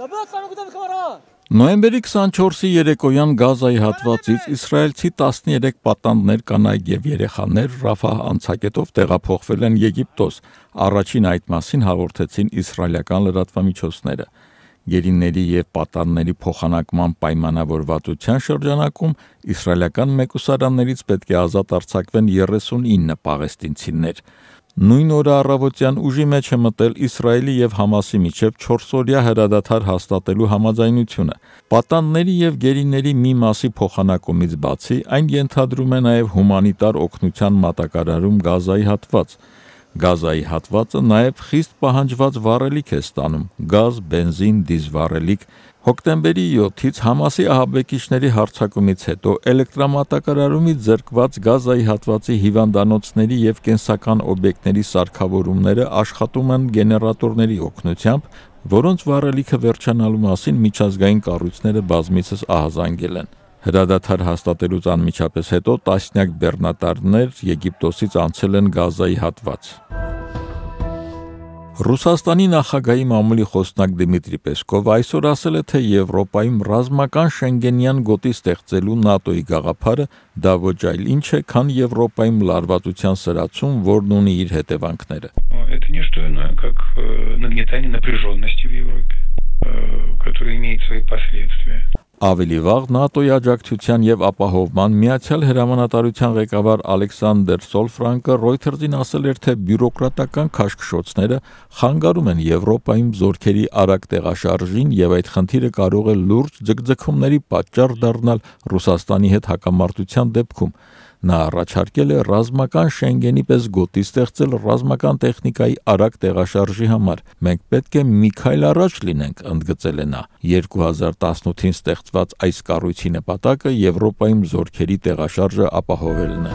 Նոյեմբերի 24-ի երեկոյան Գազայի հատվածից իսրայելցի 13 պատանդներ կանայք եւ երեխաներ Ռաֆահ անցակետով տեղափոխվել են Եգիպտոս։ Առաջին այդ մասին հաղորդեցին իսրայելական լրատվամիջոցները։ Գերիների եւ պատանների փոխանակման պայմանավորվածության շրջանակում իսրայելական մեկուսարաններից պետք է ազատ արձակվեն 39 պաղեստինցիներ։ Նույն օրը առավոտյան ուժի մեջ է մտել Իսրայելի եւ Համասի միջև 4-օրյա հրադադար հաստատելու համաձայնությունը։ Պատանների եւ գերիների մի մասի փոխանակումից բացի, այն ենթադրում է նաեւ հումանիտար օգնության մատակարարում Գազայի հատված։ Գազայի հատվածը նաեւ խիստ պահանջված վառելիք է ստանում՝ գազ, բենզին, դիզվառելիք, Հոկտեմբերի 7-ից Համասի ահաբեկիչների հարձակումից հետո էլեկտրամատակարարումից ձերկված Գազայի հատվածի հիվանդանոցների եւ կենսական օբյեկտների սարքավորումները աշխատում են գեներատորների օգնությամբ, որոնց վառելիքը վերջանալու մասին միջազգային կառույցները բազմիցս ահազանգել են։ Հրադադար հաստատելուց անմիջապես հետո տասնյակ բեռնատարներ Եգիպտոսից անցել են Գազայի հատված։ Ռուսաստանի նախագահի մամուլի խոսնակ Դմիտրի Պեսկով այսօր ասել է, թե Եվրոպայում ռազմական շենգենյան գոտի ստեղծելու ՆԱՏՕ-ի գաղափարը դա ոչ այլ ինչ է, քան Եվրոպայում լարվածության սրացում, որն ունի իր հետևանքները։ Это не что иное, как э, нагнетание напряженности в Европе, э, которое имеет свои последствия. Ավելի վաղ ՆԱՏՕ-ի աջակցության եւ ապահովման Միացյալ Հրամանատարության ղեկավար Ալեքսանդր Սոլֆրանկը Reuters-ին ասել էր, թե բյուրոկրատական քաշքշոցները խանգարում են Եվրոպայում զորքերի արագ տեղաշարժին եւ այդ խնդիրը կարող է լուրջ ձգձգումների պատճառ դառնալ Ռուսաստանի հետ հակամարտության դեպքում։ Նա առաջարկել է ռազմական Շենգենի պես գոտի ստեղծել ռազմական տեխնիկայի արագ տեղաշարժի համար։ Մենք պետք է մի քայլ առաջ լինենք, ընդգծել է նա։ 2018-ին ստեղծված այս կառույցի նպատակը Եվրոպայում զորքերի տեղաշարժը ապահովելն է։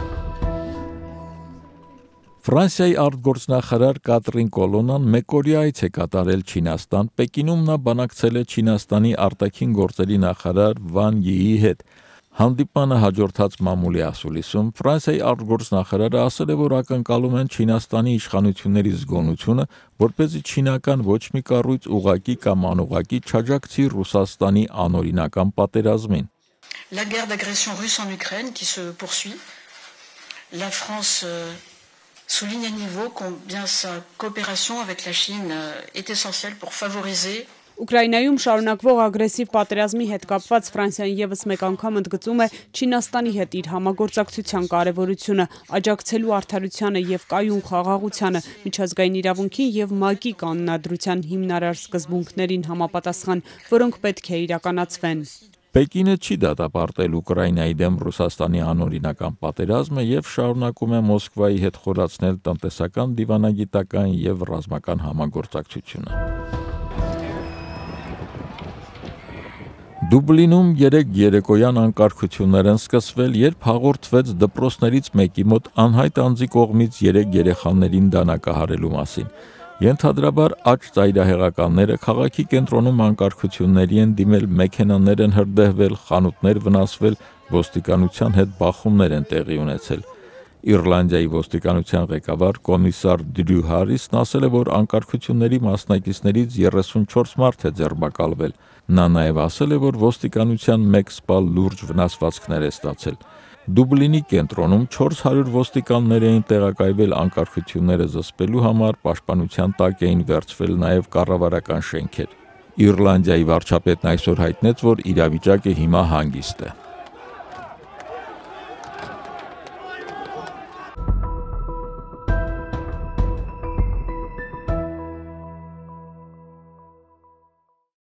Ֆրանսիայի արտգործնախարար Կատրին Կոլոնան մեկօրյայից է կատարել Չինաստան։ Պեկինում նա բանակցել է Չինաստանի արտաքին գործերի նախարար Վան Յիի հետ։ Հանդիպանը հաջորդած մամուլի ասուլիսում Ֆրանսիայի արտգործնախարարը ասել է, որ ակնկալում են Չինաստանի իշխանությունների զգոնությունը, որպեսզի չինական ոչ մի կառույց ուղակի կամ անուղակի չաջակցի Ռուսաստանի անօրինական պատերազմին։ La guerre d'agression russe en Ukraine qui se poursuit. La France euh, souligne à nouveau combien sa coopération avec la Chine euh, est essentielle pour favoriser Ուկրաինայում շարունակվող ագրեսիվ պատերազմի հետ կապված Ֆրանսիան եւս մեկ անգամ ընդգծում է Չինաստանի հետ իր համագործակցության կարեւորությունը, աջակցելու արդարությանը եւ կայուն խաղաղությանը, միջազգային իրավունքին եւ ՄԱԿ-ի կանոնադրության հիմնարար սկզբունքներին համապատասխան, որոնք պետք է իրականացվեն։ Պեկինը չի դատապարտել Ուկրաինայի դեմ Ռուսաստանի անօրինական պատերազմը եւ շարունակում է Մոսկվայի հետ խորացնել տնտեսական, դիվանագիտական եւ ռազմական համագործակցությունը։ Դուբլինում 3 երեկոյան անկարգություններ են սկսվել, երբ հաղորդվեց դպրոցներից մեկի մոտ անհայտ անձի կողմից 3 երեխաներին դանակահարելու մասին։ Ենթադրաբար աճ ծայրահեղականները քաղաքի կենտրոնում անկարգությունների են դիմել, մեքենաներ են հրդեհվել, խանութներ վնասվել, ոստիկանության հետ բախումներ են տեղի ունեցել։ Իռլանդիայի ոստիկանության ղեկավար կոմիսար Դրյու Հարիսն ասել է, որ անկարգությունների մասնակիցներից 34 մարդ է ձերբակալվել։ Նա նաև ասել է, որ ոստիկանության մեկ սպա լուրջ վնասվածքներ է ստացել։ Դուբլինի կենտրոնում 400 ոստիկաններ էին տեղակայվել անկարգությունները զսպելու համար, պաշտպանության տակ էին վերցվել նաև կառավարական շենքեր։ Իռլանդիայի վարչապետն այսօր հայտնեց, որ իրավիճակը հիմա հանգիստ է։